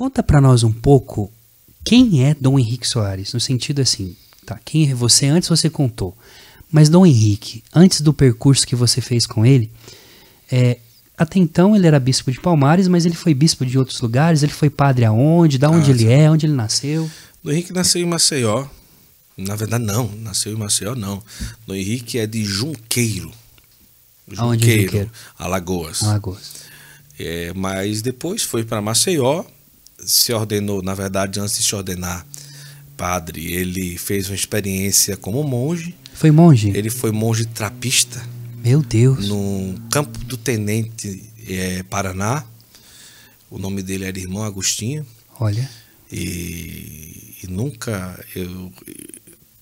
Conta para nós um pouco quem é Dom Henrique Soares, no sentido assim, tá, quem é você antes você contou, mas Dom Henrique, antes do percurso que você fez com ele, é, até então ele era bispo de Palmares, mas ele foi bispo de outros lugares, ele foi padre aonde, da onde ah, ele é, onde ele nasceu? Dom Henrique nasceu em Maceió, na verdade não, nasceu em Maceió não, Dom Henrique é de Junqueiro, Junqueiro, aonde é Junqueiro? Alagoas. Alagoas. É, mas depois foi para Maceió, se ordenou, na verdade, antes de se ordenar padre, ele fez uma experiência como monge. Foi monge? Ele foi monge trapista. Meu Deus. No campo do Tenente é, Paraná. O nome dele era Irmão Agostinho. Olha. E, e nunca eu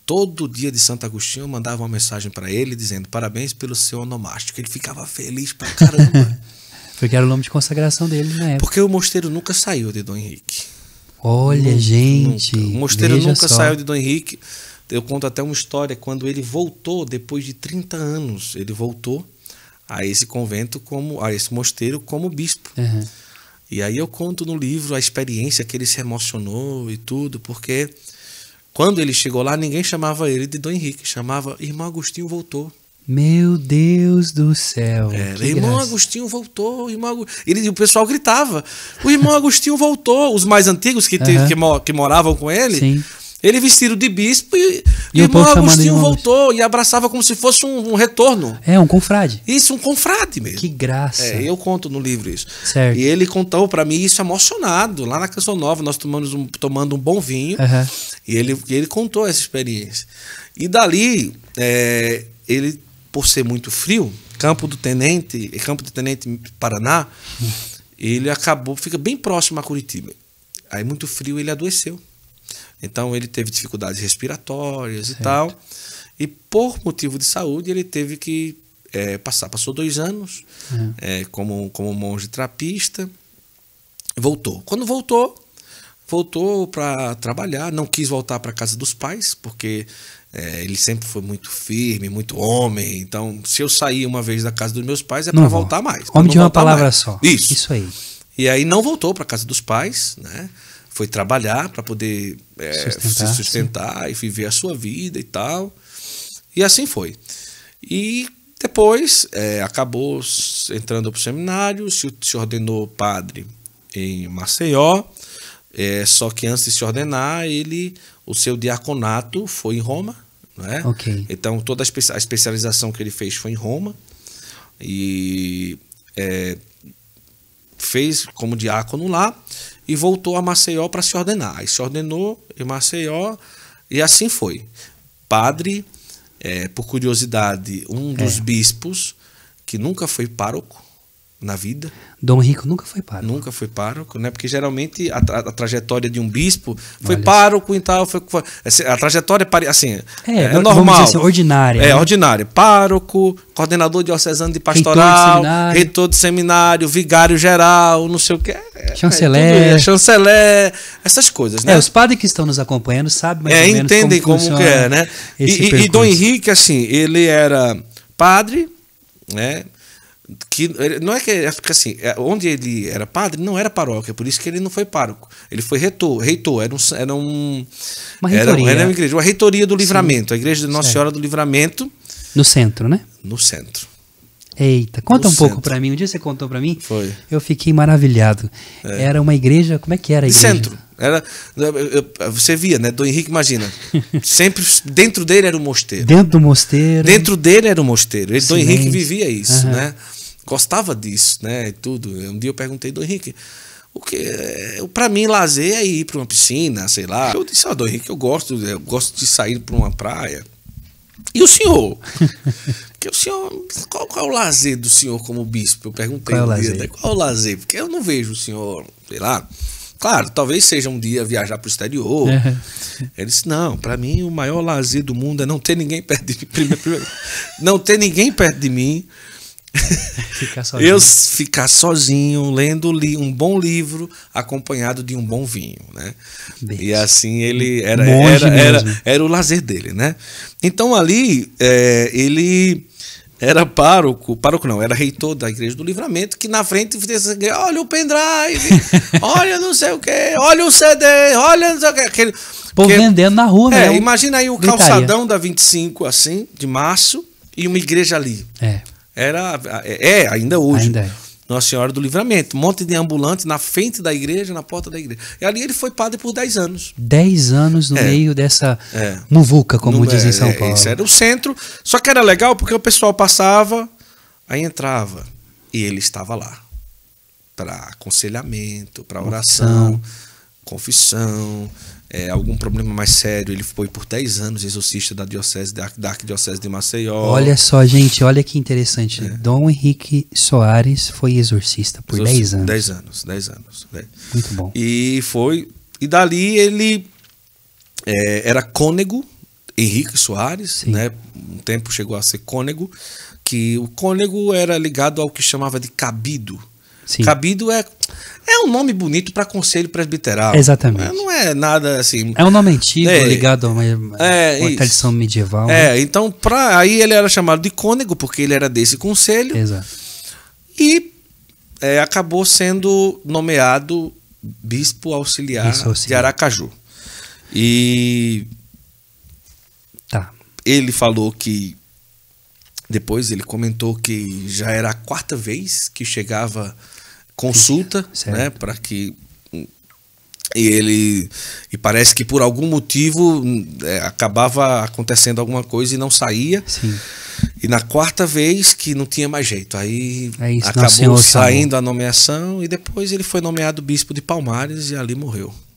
todo dia de Santo Agostinho eu mandava uma mensagem para ele dizendo parabéns pelo seu onomástico. Ele ficava feliz pra caramba. Porque era o nome de consagração dele na época. Porque o mosteiro nunca saiu de Dom Henrique. Olha, nunca, gente. Nunca. O mosteiro nunca só. saiu de Dom Henrique. Eu conto até uma história quando ele voltou depois de 30 anos, ele voltou a esse convento como a esse mosteiro como bispo. Uhum. E aí eu conto no livro a experiência que ele se emocionou e tudo, porque quando ele chegou lá, ninguém chamava ele de Dom Henrique, chamava Irmão Agostinho voltou. Meu Deus do céu. É, irmão graça. Agostinho voltou. Irmão Agu... Ele, o pessoal gritava: O irmão Agostinho voltou. Os mais antigos que, te, que, mo, que, moravam com ele. Sim. Ele vestido de bispo e, e o irmão Agostinho voltou e abraçava como se fosse um, um, retorno. É, um confrade. Isso, um confrade mesmo. Que graça. É, eu conto no livro isso. Certo. E ele contou para mim isso emocionado. Lá na Canção Nova, nós tomamos um, tomando um bom vinho. E ele, ele contou essa experiência. E dali, é, ele por ser muito frio, Campo do Tenente, Campo do Tenente Paraná, ele acabou, fica bem próximo a Curitiba. Aí muito frio ele adoeceu. Então ele teve dificuldades respiratórias certo. e tal. E por motivo de saúde ele teve que é, passar. Passou dois anos é. É, como, como monge trapista. Voltou. Quando voltou, voltou para trabalhar, não quis voltar para casa dos pais, porque é, ele sempre foi muito firme, muito homem. Então, se eu sair uma vez da casa dos meus pais, é para voltar mais. Homem de uma palavra mais. só. Isso. Isso aí. E aí não voltou para casa dos pais, né? Foi trabalhar para poder é, sustentar, se sustentar sim. e viver a sua vida e tal. E assim foi. E depois é, acabou entrando para o seminário, se, se ordenou padre em Maceió. É, só que antes de se ordenar, ele o seu diaconato foi em Roma, né? Okay. Então toda a especialização que ele fez foi em Roma e é, fez como diácono lá e voltou a Maceió para se ordenar. Aí se ordenou em Maceió e assim foi. Padre, é, por curiosidade, um dos é. bispos que nunca foi pároco, na vida. Dom Rico nunca foi pároco. Nunca foi pároco, né? Porque geralmente a, tra a trajetória de um bispo foi Olha. pároco e tal. Foi, foi, é, a trajetória assim, é, é normal. Assim, ordinária. É, né? ordinária. Pároco, coordenador diocesano de pastoral, reitor de, reitor de seminário, vigário geral, não sei o que. É, é chanceler. É, chanceler, essas coisas, né? É, os padres que estão nos acompanhando sabem mais é, ou menos entendem como, como que é, né? E, e, e Dom Henrique, assim, ele era padre, né? que não é que é, porque assim é, onde ele era padre não era paróquia por isso que ele não foi pároco ele foi reitor, reitor era um era um uma reitoria. Era, uma igreja uma reitoria do Livramento Sim. a igreja de Nossa certo. Senhora do Livramento no centro né no centro Eita, conta no um centro. pouco para mim. Um dia você contou para mim. Foi. Eu fiquei maravilhado. É. Era uma igreja, como é que era a igreja? centro. Era, você via, né? Dom Henrique, imagina. sempre dentro dele era o um mosteiro. Dentro do mosteiro. Dentro dele era o um mosteiro. Ele, Dom Henrique vivia isso, uhum. né? gostava disso, né? E tudo. Um dia eu perguntei do Henrique, o que é, para mim lazer é ir para uma piscina, sei lá. Eu disse, ó, oh, Henrique, eu gosto, eu gosto de sair para uma praia. E o senhor? Que o senhor, qual, qual, é o lazer do senhor como bispo? Eu perguntei qual é dia né? qual é o lazer? Porque eu não vejo o senhor, sei lá. Claro, talvez seja um dia viajar para o exterior. É. Ele disse: Não, para mim o maior lazer do mundo é não ter ninguém perto de mim. Primeiro, primeiro, não ter ninguém perto de mim Ficar sozinho. Eu ficar sozinho, lendo li um bom livro, acompanhado de um bom vinho, né? Deus. E assim ele era era, era, era, o lazer dele, né? Então ali é, ele era pároco, pároco não, era reitor da Igreja do Livramento, que na frente assim, olha o pendrive, olha não sei o que, olha o CD, olha não sei o que. Aquele, Pô, vendendo na rua, é, né? É, imagina aí o Gritaria. calçadão da 25, assim, de março, e uma igreja ali. É era é, é ainda hoje. Ainda é. Nossa Senhora do Livramento, um monte de ambulante na frente da igreja, na porta da igreja. E ali ele foi padre por 10 anos. 10 anos no é. meio dessa é. muvuca, como no, dizem em é, São é, Paulo. Isso era o centro, só que era legal porque o pessoal passava, aí entrava e ele estava lá para aconselhamento, para oração, confissão, confissão é, algum problema mais sério. Ele foi por 10 anos exorcista da diocese da, da arquidiocese de Maceió. Olha só, gente, olha que interessante. É. Dom Henrique Soares foi exorcista por 10 anos. 10 anos, 10 anos. Muito bom. E foi e dali ele é, era cônego Henrique Soares, Sim. né? Um tempo chegou a ser cônego, que o cônego era ligado ao que chamava de cabido, Sim. Cabido é é um nome bonito para conselho presbiteral. Exatamente. É, não é nada assim. É um nome antigo é, ligado a uma, é, uma tradição medieval. É, né? então pra, aí ele era chamado de cônego porque ele era desse conselho. Exato. E é, acabou sendo nomeado bispo auxiliar, bispo auxiliar de Aracaju. E tá. ele falou que depois ele comentou que já era a quarta vez que chegava consulta, né, para que e ele e parece que por algum motivo é, acabava acontecendo alguma coisa e não saía. Sim. E na quarta vez que não tinha mais jeito. Aí é isso, acabou saindo a nomeação e depois ele foi nomeado bispo de Palmares e ali morreu.